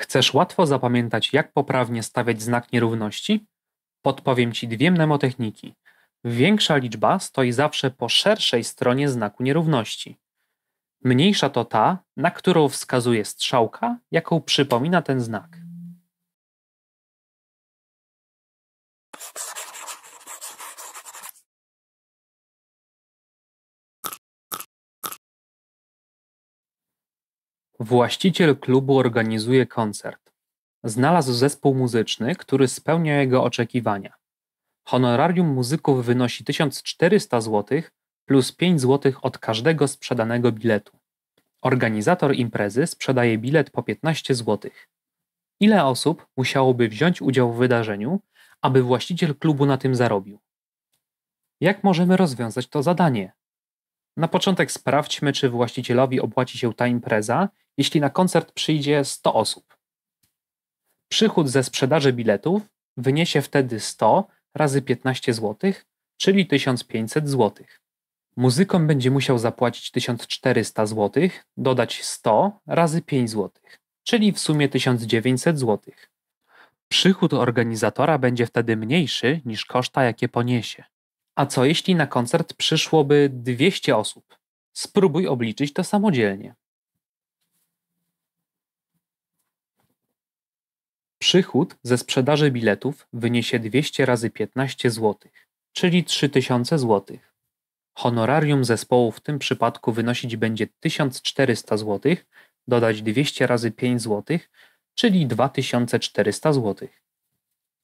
Chcesz łatwo zapamiętać, jak poprawnie stawiać znak nierówności? Podpowiem Ci dwie mnemotechniki. Większa liczba stoi zawsze po szerszej stronie znaku nierówności. Mniejsza to ta, na którą wskazuje strzałka, jaką przypomina ten znak. Właściciel klubu organizuje koncert. Znalazł zespół muzyczny, który spełnia jego oczekiwania. Honorarium muzyków wynosi 1400 zł plus 5 zł od każdego sprzedanego biletu. Organizator imprezy sprzedaje bilet po 15 zł. Ile osób musiałoby wziąć udział w wydarzeniu, aby właściciel klubu na tym zarobił? Jak możemy rozwiązać to zadanie? Na początek sprawdźmy, czy właścicielowi opłaci się ta impreza jeśli na koncert przyjdzie 100 osób. Przychód ze sprzedaży biletów wyniesie wtedy 100 razy 15 zł, czyli 1500 zł. Muzykom będzie musiał zapłacić 1400 zł, dodać 100 razy 5 zł, czyli w sumie 1900 zł. Przychód organizatora będzie wtedy mniejszy niż koszta, jakie poniesie. A co jeśli na koncert przyszłoby 200 osób? Spróbuj obliczyć to samodzielnie. Przychód ze sprzedaży biletów wyniesie 200 razy 15 zł, czyli 3000 zł. Honorarium zespołu w tym przypadku wynosić będzie 1400 zł, dodać 200 razy 5 zł, czyli 2400 zł.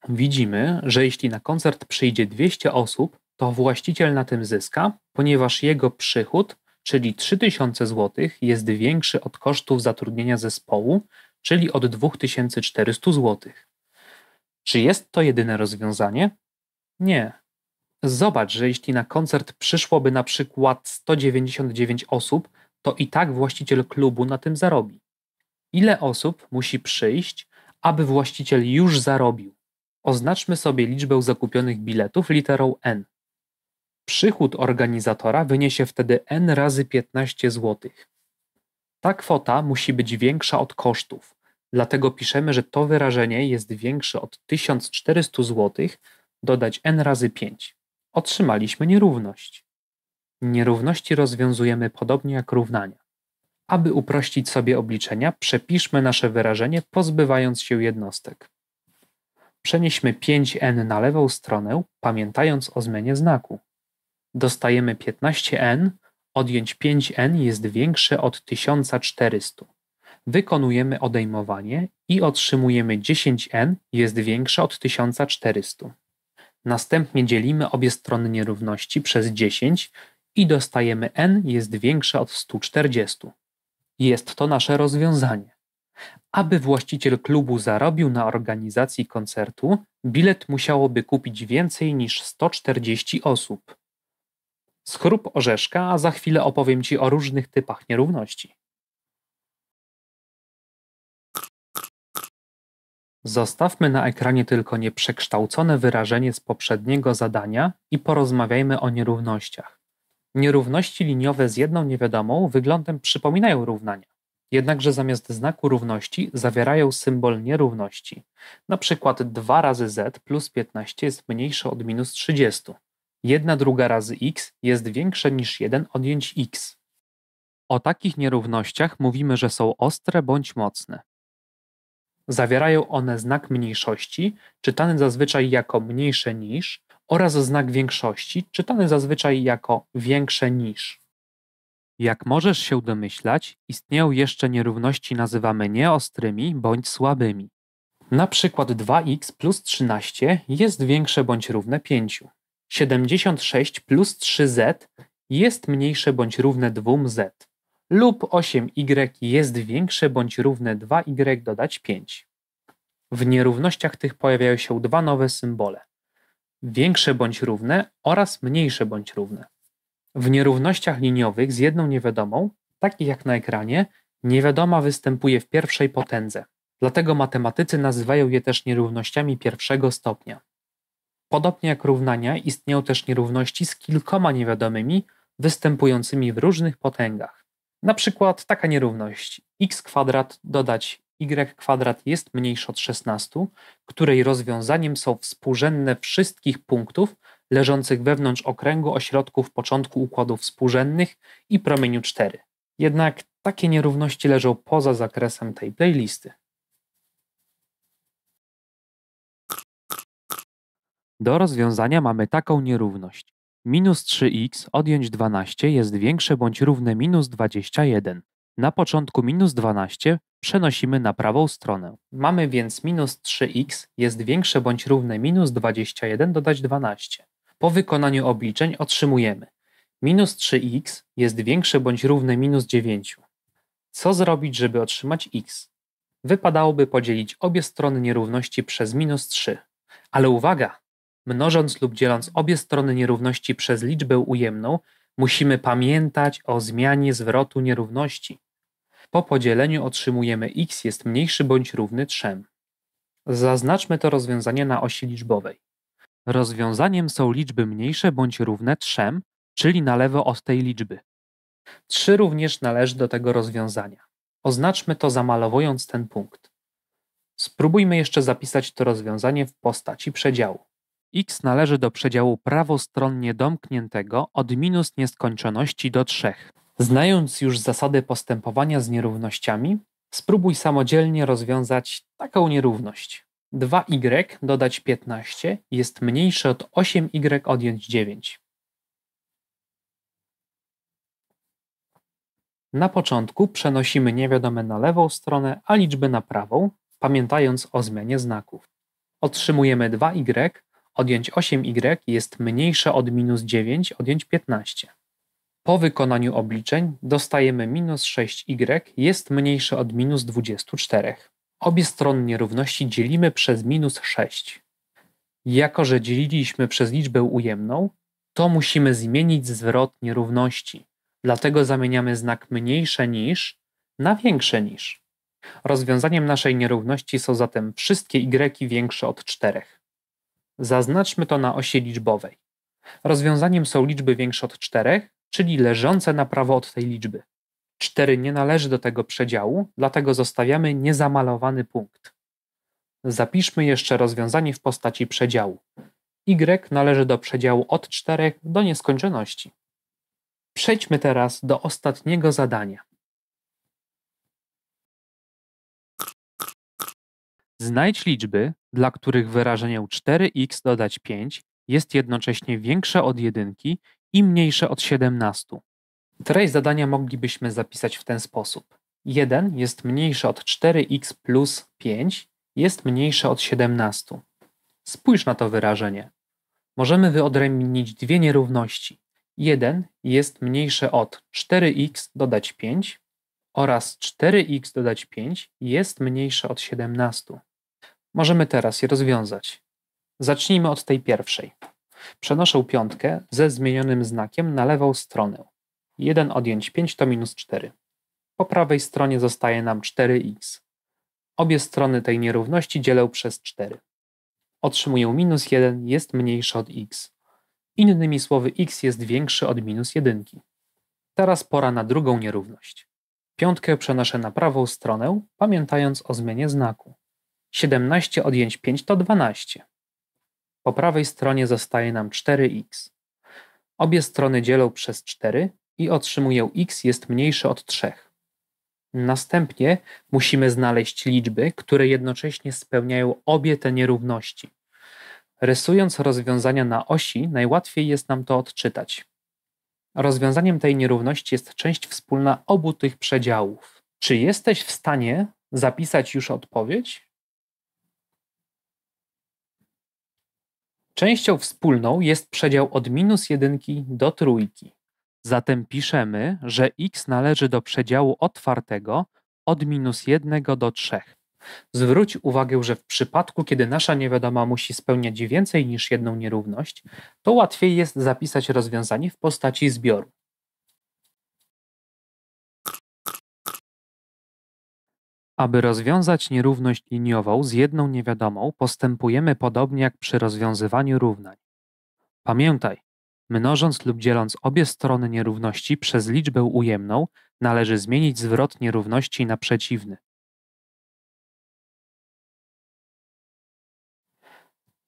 Widzimy, że jeśli na koncert przyjdzie 200 osób, to właściciel na tym zyska, ponieważ jego przychód, czyli 3000 zł, jest większy od kosztów zatrudnienia zespołu, czyli od 2400 zł. Czy jest to jedyne rozwiązanie? Nie. Zobacz, że jeśli na koncert przyszłoby na przykład 199 osób, to i tak właściciel klubu na tym zarobi. Ile osób musi przyjść, aby właściciel już zarobił? Oznaczmy sobie liczbę zakupionych biletów literą n. Przychód organizatora wyniesie wtedy n razy 15 zł. Ta kwota musi być większa od kosztów. Dlatego piszemy, że to wyrażenie jest większe od 1400 zł, dodać n razy 5. Otrzymaliśmy nierówność. Nierówności rozwiązujemy podobnie jak równania. Aby uprościć sobie obliczenia, przepiszmy nasze wyrażenie pozbywając się jednostek. Przenieśmy 5n na lewą stronę, pamiętając o zmianie znaku. Dostajemy 15n, odjąć 5n jest większe od 1400 wykonujemy odejmowanie i otrzymujemy 10n jest większe od 1400. Następnie dzielimy obie strony nierówności przez 10 i dostajemy n jest większe od 140. Jest to nasze rozwiązanie. Aby właściciel klubu zarobił na organizacji koncertu, bilet musiałoby kupić więcej niż 140 osób. Schrób orzeszka, a za chwilę opowiem Ci o różnych typach nierówności. Zostawmy na ekranie tylko nieprzekształcone wyrażenie z poprzedniego zadania i porozmawiajmy o nierównościach. Nierówności liniowe z jedną niewiadomą wyglądem przypominają równania, jednakże zamiast znaku równości zawierają symbol nierówności. Na przykład 2 razy z plus 15 jest mniejsze od minus 30. 1 druga razy x jest większe niż 1 odjąć x. O takich nierównościach mówimy, że są ostre bądź mocne. Zawierają one znak mniejszości, czytany zazwyczaj jako mniejsze niż, oraz znak większości, czytany zazwyczaj jako większe niż. Jak możesz się domyślać, istnieją jeszcze nierówności nazywamy nieostrymi bądź słabymi. Na przykład 2x plus 13 jest większe bądź równe 5. 76 plus 3z jest mniejsze bądź równe 2z lub 8y jest większe bądź równe 2y dodać 5. W nierównościach tych pojawiają się dwa nowe symbole: większe bądź równe oraz mniejsze bądź równe. W nierównościach liniowych z jedną niewiadomą, takich jak na ekranie, niewiadoma występuje w pierwszej potędze. Dlatego matematycy nazywają je też nierównościami pierwszego stopnia. Podobnie jak równania, istnieją też nierówności z kilkoma niewiadomymi występującymi w różnych potęgach. Na przykład taka nierówność x kwadrat dodać y kwadrat jest mniejsze od 16, której rozwiązaniem są współrzędne wszystkich punktów leżących wewnątrz okręgu ośrodków początku układów współrzędnych i promieniu 4. Jednak takie nierówności leżą poza zakresem tej playlisty. Do rozwiązania mamy taką nierówność. Minus 3x odjąć 12 jest większe bądź równe minus 21. Na początku minus 12 przenosimy na prawą stronę. Mamy więc minus 3x jest większe bądź równe minus 21 dodać 12. Po wykonaniu obliczeń otrzymujemy minus 3x jest większe bądź równe minus 9. Co zrobić, żeby otrzymać x? Wypadałoby podzielić obie strony nierówności przez minus 3. Ale uwaga, Mnożąc lub dzieląc obie strony nierówności przez liczbę ujemną, musimy pamiętać o zmianie zwrotu nierówności. Po podzieleniu otrzymujemy x jest mniejszy bądź równy 3. Zaznaczmy to rozwiązanie na osi liczbowej. Rozwiązaniem są liczby mniejsze bądź równe 3, czyli na lewo od tej liczby. 3 również należy do tego rozwiązania. Oznaczmy to zamalowując ten punkt. Spróbujmy jeszcze zapisać to rozwiązanie w postaci przedziału x należy do przedziału prawostronnie domkniętego od minus nieskończoności do 3. Znając już zasady postępowania z nierównościami, spróbuj samodzielnie rozwiązać taką nierówność. 2y dodać 15 jest mniejsze od 8y odjąć 9. Na początku przenosimy niewiadome na lewą stronę, a liczby na prawą, pamiętając o zmianie znaków. Otrzymujemy 2y odjąć 8y jest mniejsze od minus 9, odjąć 15. Po wykonaniu obliczeń dostajemy minus 6y jest mniejsze od minus 24. Obie strony nierówności dzielimy przez minus 6. Jako, że dzieliliśmy przez liczbę ujemną, to musimy zmienić zwrot nierówności. Dlatego zamieniamy znak mniejsze niż na większe niż. Rozwiązaniem naszej nierówności są zatem wszystkie y większe od 4. Zaznaczmy to na osi liczbowej. Rozwiązaniem są liczby większe od 4, czyli leżące na prawo od tej liczby. 4 nie należy do tego przedziału, dlatego zostawiamy niezamalowany punkt. Zapiszmy jeszcze rozwiązanie w postaci przedziału. Y należy do przedziału od 4 do nieskończoności. Przejdźmy teraz do ostatniego zadania. Znajdź liczby, dla których wyrażenie 4x dodać 5 jest jednocześnie większe od jedynki i mniejsze od 17. Treść zadania moglibyśmy zapisać w ten sposób. 1 jest mniejsze od 4x plus 5 jest mniejsze od 17. Spójrz na to wyrażenie. Możemy wyodrębnić dwie nierówności. 1 jest mniejsze od 4x dodać 5 oraz 4x dodać 5 jest mniejsze od 17. Możemy teraz je rozwiązać. Zacznijmy od tej pierwszej. Przenoszę piątkę ze zmienionym znakiem na lewą stronę. 1 odjąć 5 to minus 4. Po prawej stronie zostaje nam 4x. Obie strony tej nierówności dzielę przez 4. Otrzymuję minus 1 jest mniejszy od x. Innymi słowy, x jest większy od minus 1. Teraz pora na drugą nierówność. Piątkę przenoszę na prawą stronę, pamiętając o zmianie znaku. 17 odjęć 5 to 12. Po prawej stronie zostaje nam 4x. Obie strony dzielą przez 4 i otrzymuję x jest mniejsze od 3. Następnie musimy znaleźć liczby, które jednocześnie spełniają obie te nierówności. Rysując rozwiązania na osi, najłatwiej jest nam to odczytać. Rozwiązaniem tej nierówności jest część wspólna obu tych przedziałów. Czy jesteś w stanie zapisać już odpowiedź? Częścią wspólną jest przedział od minus jedynki do trójki. Zatem piszemy, że x należy do przedziału otwartego od minus jednego do trzech. Zwróć uwagę, że w przypadku, kiedy nasza niewiadoma musi spełniać więcej niż jedną nierówność, to łatwiej jest zapisać rozwiązanie w postaci zbioru. Aby rozwiązać nierówność liniową z jedną niewiadomą, postępujemy podobnie jak przy rozwiązywaniu równań. Pamiętaj, mnożąc lub dzieląc obie strony nierówności przez liczbę ujemną, należy zmienić zwrot nierówności na przeciwny.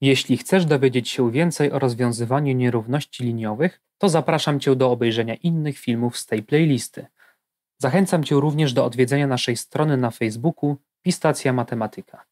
Jeśli chcesz dowiedzieć się więcej o rozwiązywaniu nierówności liniowych, to zapraszam Cię do obejrzenia innych filmów z tej playlisty. Zachęcam Cię również do odwiedzenia naszej strony na Facebooku Pistacja Matematyka.